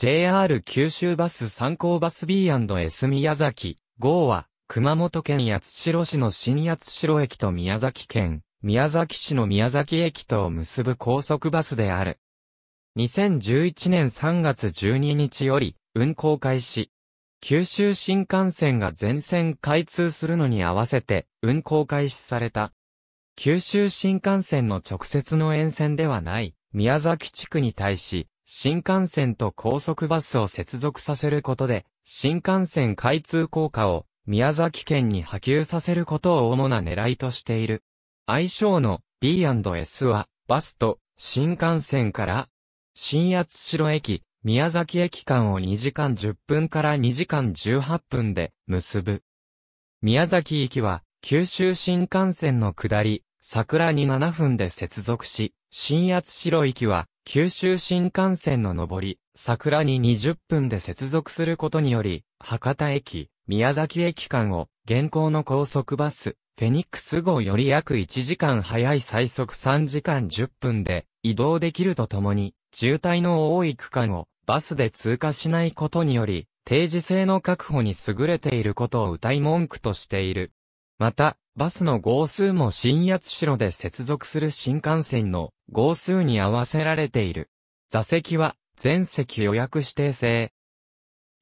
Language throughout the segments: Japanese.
JR 九州バス参考バス B&S 宮崎号は、熊本県八代市の新八代駅と宮崎県、宮崎市の宮崎駅とを結ぶ高速バスである。2011年3月12日より、運行開始。九州新幹線が全線開通するのに合わせて、運行開始された。九州新幹線の直接の沿線ではない、宮崎地区に対し、新幹線と高速バスを接続させることで、新幹線開通効果を宮崎県に波及させることを主な狙いとしている。愛称の B&S は、バスと新幹線から、新八代駅、宮崎駅間を2時間10分から2時間18分で結ぶ。宮崎駅は、九州新幹線の下り、桜に7分で接続し、新八代駅は、九州新幹線の上り、桜に20分で接続することにより、博多駅、宮崎駅間を、現行の高速バス、フェニックス号より約1時間早い最速3時間10分で移動できるとともに、渋滞の多い区間をバスで通過しないことにより、定時制の確保に優れていることを謳い文句としている。また、バスの号数も新八代で接続する新幹線の号数に合わせられている。座席は全席予約指定制。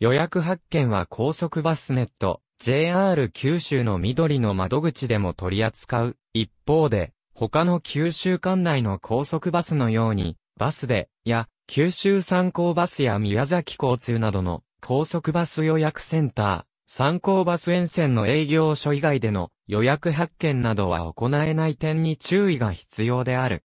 予約発券は高速バスネット、JR 九州の緑の窓口でも取り扱う。一方で、他の九州管内の高速バスのように、バスで、や、九州参考バスや宮崎交通などの高速バス予約センター、参考バス沿線の営業所以外での予約発券などは行えない点に注意が必要である。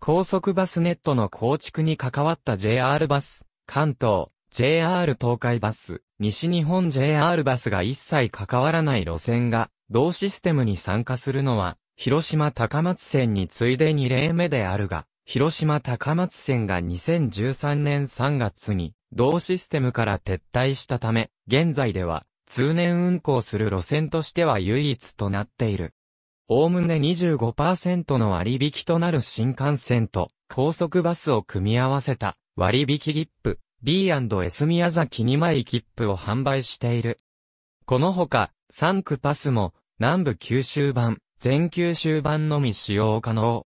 高速バスネットの構築に関わった JR バス、関東、JR 東海バス、西日本 JR バスが一切関わらない路線が、同システムに参加するのは、広島高松線に次いで2例目であるが、広島高松線が2013年3月に、同システムから撤退したため、現在では、通年運行する路線としては唯一となっている。おおむね25%の割引となる新幹線と高速バスを組み合わせた割引切符 B&S 宮崎2枚切符を販売している。このほか、3区パスも南部九州版、全九州版のみ使用可能。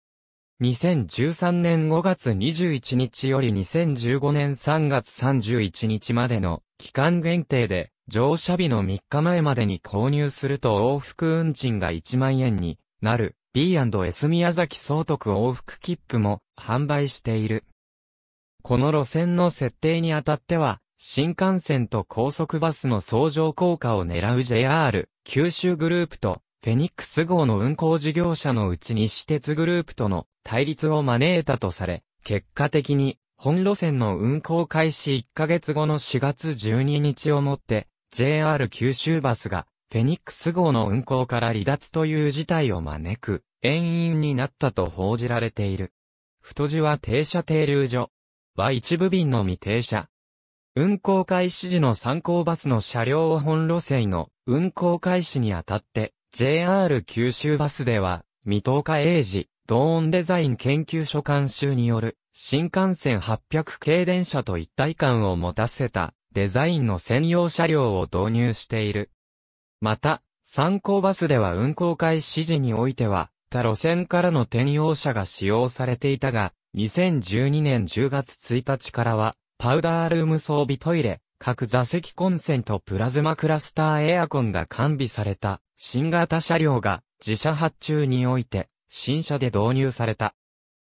2013年5月21日より2015年3月31日までの期間限定で乗車日の3日前までに購入すると往復運賃が1万円になる B&S 宮崎総督往復切符も販売している。この路線の設定にあたっては、新幹線と高速バスの相乗効果を狙う JR、九州グループと、フェニックス号の運行事業者のうち西鉄グループとの対立を招いたとされ、結果的に、本路線の運行開始1ヶ月後の4月12日をもって、JR 九州バスが、フェニックス号の運行から離脱という事態を招く、遠因になったと報じられている。太字は停車停留所。は一部便のみ停車。運行開始時の参考バスの車両を本路線の運行開始にあたって、JR 九州バスでは、未東化英治、ドーンデザイン研究所監修による、新幹線800系電車と一体感を持たせた、デザインの専用車両を導入している。また、参考バスでは運行開始時においては、他路線からの転用車が使用されていたが、2012年10月1日からは、パウダールーム装備トイレ、各座席コンセントプラズマクラスターエアコンが完備された、新型車両が自社発注において、新車で導入された。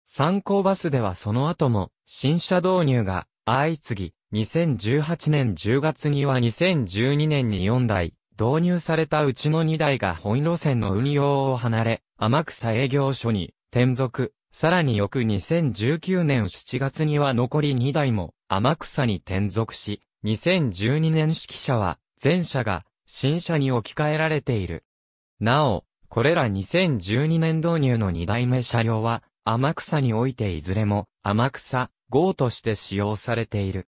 参考バスではその後も、新車導入が相次ぎ、2018年10月には2012年に4台、導入されたうちの2台が本路線の運用を離れ、天草営業所に転属。さらに翌2019年7月には残り2台も天草に転属し、2012年式車は全車が新車に置き換えられている。なお、これら2012年導入の2代目車両は天草においていずれも天草号として使用されている。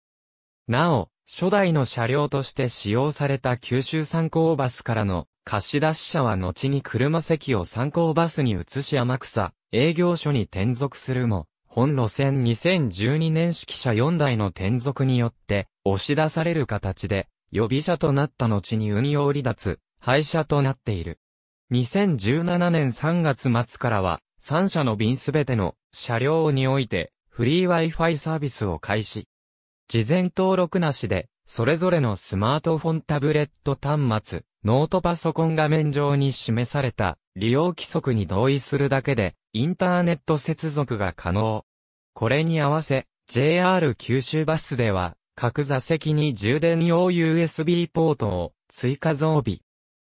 なお、初代の車両として使用された九州参考バスからの貸し出し車は後に車席を参考バスに移し天草営業所に転属するも、本路線2012年式車4台の転属によって押し出される形で予備車となった後に運用離脱、廃車となっている。2017年3月末からは3社の便すべての車両においてフリー Wi-Fi サービスを開始。事前登録なしで、それぞれのスマートフォンタブレット端末、ノートパソコン画面上に示された利用規則に同意するだけで、インターネット接続が可能。これに合わせ、JR 九州バスでは、各座席に充電用 USB ポートを追加増備。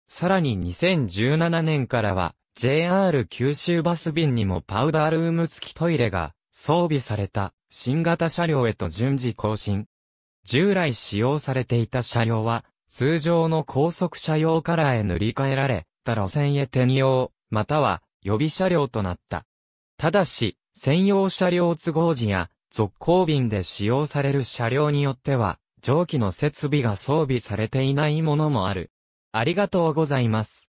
さらに2017年からは、JR 九州バス便にもパウダールーム付きトイレが装備された。新型車両へと順次更新。従来使用されていた車両は、通常の高速車用カラーへ塗り替えられ、た路線へ転用、または予備車両となった。ただし、専用車両都合時や、続行便で使用される車両によっては、蒸気の設備が装備されていないものもある。ありがとうございます。